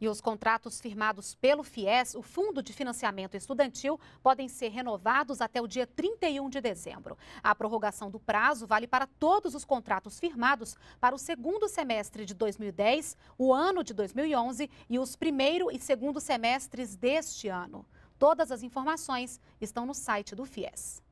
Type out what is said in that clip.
E os contratos firmados pelo FIES, o Fundo de Financiamento Estudantil, podem ser renovados até o dia 31 de dezembro. A prorrogação do prazo vale para todos os contratos firmados para o segundo semestre de 2010, o ano de 2011 e os primeiro e segundo semestres deste ano. Todas as informações estão no site do FIES.